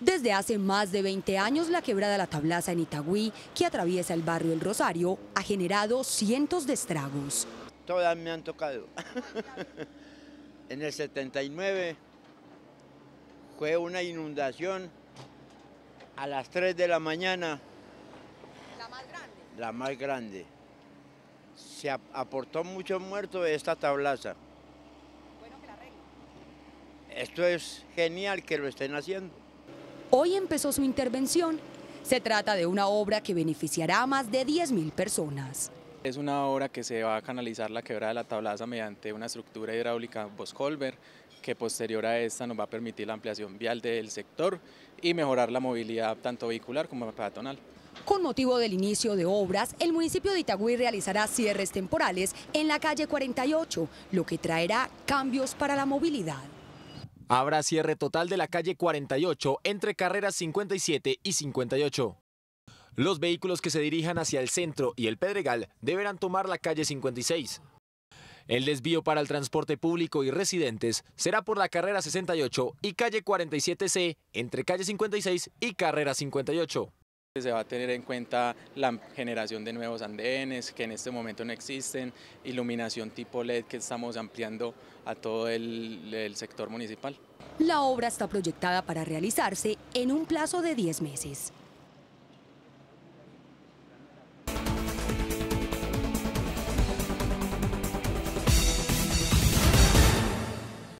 Desde hace más de 20 años, la quebrada La Tablaza en Itagüí, que atraviesa el barrio El Rosario, ha generado cientos de estragos. Todas me han tocado. en el 79 fue una inundación a las 3 de la mañana. ¿La más grande? La más grande. Se aportó mucho muerto de esta tablaza. Bueno que la Esto es genial que lo estén haciendo. Hoy empezó su intervención. Se trata de una obra que beneficiará a más de 10.000 personas. Es una obra que se va a canalizar la quebrada de la tablaza mediante una estructura hidráulica Boscolver, que posterior a esta nos va a permitir la ampliación vial del sector y mejorar la movilidad tanto vehicular como peatonal. Con motivo del inicio de obras, el municipio de Itagüí realizará cierres temporales en la calle 48, lo que traerá cambios para la movilidad. Habrá cierre total de la calle 48 entre carreras 57 y 58. Los vehículos que se dirijan hacia el centro y el Pedregal deberán tomar la calle 56. El desvío para el transporte público y residentes será por la carrera 68 y calle 47C entre calle 56 y carrera 58. Se va a tener en cuenta la generación de nuevos andenes que en este momento no existen, iluminación tipo LED que estamos ampliando a todo el, el sector municipal. La obra está proyectada para realizarse en un plazo de 10 meses.